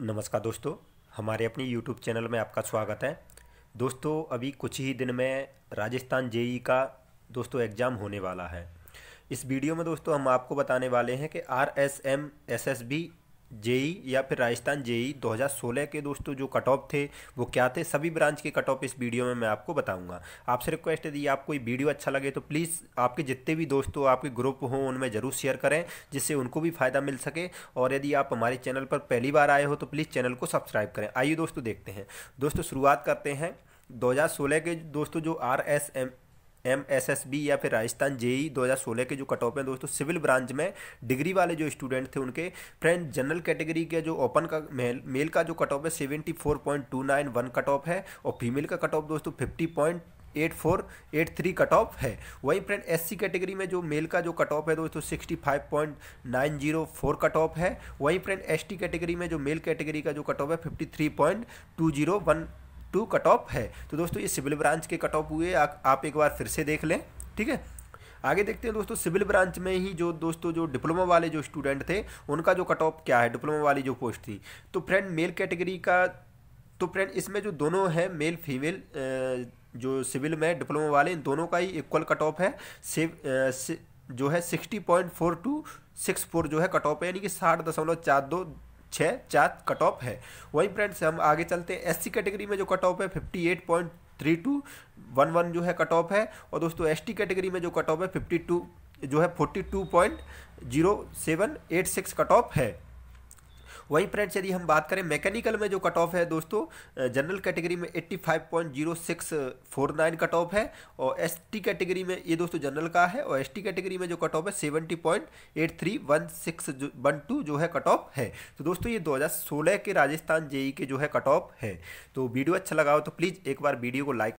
नमस्कार दोस्तों हमारे अपने YouTube चैनल में आपका स्वागत है दोस्तों अभी कुछ ही दिन में राजस्थान जेई का दोस्तों एग्ज़ाम होने वाला है इस वीडियो में दोस्तों हम आपको बताने वाले हैं कि R S M S S B J E या फिर राजस्थान जेई 2016 के दोस्तों जो कट ऑफ थे वो क्या थे सभी ब्रांच के कट ऑफ इस वीडियो में मैं आपको बताऊंगा आपसे रिक्वेस्ट है यदि आपको ये वीडियो अच्छा लगे तो प्लीज़ आपके जितने भी दोस्तों आपके ग्रुप हों उनमें ज़रूर शेयर करें जिससे उनको भी फ़ायदा मिल सके और यदि आप हमारे चैनल पर पहली बार आए हो तो प्लीज़ चैनल को सब्सक्राइब करें आइए दोस्तों देखते हैं दोस्तों शुरुआत करते हैं 2016 के दोस्तों जो R S M M S S B या फिर राजस्थान जेई 2016 के जो कट ऑफ हैं दोस्तों सिविल ब्रांच में डिग्री वाले जो स्टूडेंट थे उनके फ्रेंड जनरल कैटेगरी के जो ओपन का मेल मेल का जो कट ऑफ है seventy four point two nine one cut off है और फीमेल का कट ऑफ दोस्तों fifty point eight four eight three cut off है वहीं फ्रेंड एस सी कैटेगरी में जो मेल का जो कट ऑफ है दोस्तों sixty five point nine zero four cut off है वहीं फ्रेंड एस टी कैटेगरी में जो मेल कैटेगरी का जो कट ऑफ है fifty three point two zero one two cut off है तो दोस्तों ये सिविल ब्रांच के कट ऑफ हुए आ, आप एक बार फिर से देख लें ठीक है आगे देखते हैं दोस्तों सिविल ब्रांच में ही जो दोस्तों जो डिप्लोमा वाले जो स्टूडेंट थे उनका जो कट ऑफ क्या है डिप्लोमा वाली जो पोस्ट थी तो फ्रेंड मेल कैटेगरी का तो फ्रेंड इसमें जो दोनों है मेल फीमेल जो सिविल में डिप्लोमा वाले इन दोनों का ही इक्वल कट ऑफ है सिव जो है sixty point four two six four जो है कट ऑफ है यानी कि साठ दशमलव चार दो छः चार कट ऑफ है वही फ्रेंड्स हम आगे चलते हैं एससी कैटेगरी में जो कट ऑफ है fifty eight point three two one one जो है कट ऑफ है और दोस्तों एस टी कैटेगरी में जो कट ऑफ है फिफ्टी टू जो है forty two point zero seven eight six cut off है वहीं फ्रेंड्स यदि हम बात करें मैकेनिकल में जो कट ऑफ है दोस्तों जनरल कैटेगरी में 85.0649 कट ऑफ है और एसटी कैटेगरी में ये दोस्तों जनरल का है और एसटी कैटेगरी में जो कट ऑफ है टू जो है कट ऑफ है तो दोस्तों ये 2016 के राजस्थान जेई e के जो है कट ऑफ है तो वीडियो अच्छा लगा हो तो प्लीज़ एक बार वीडियो को लाइक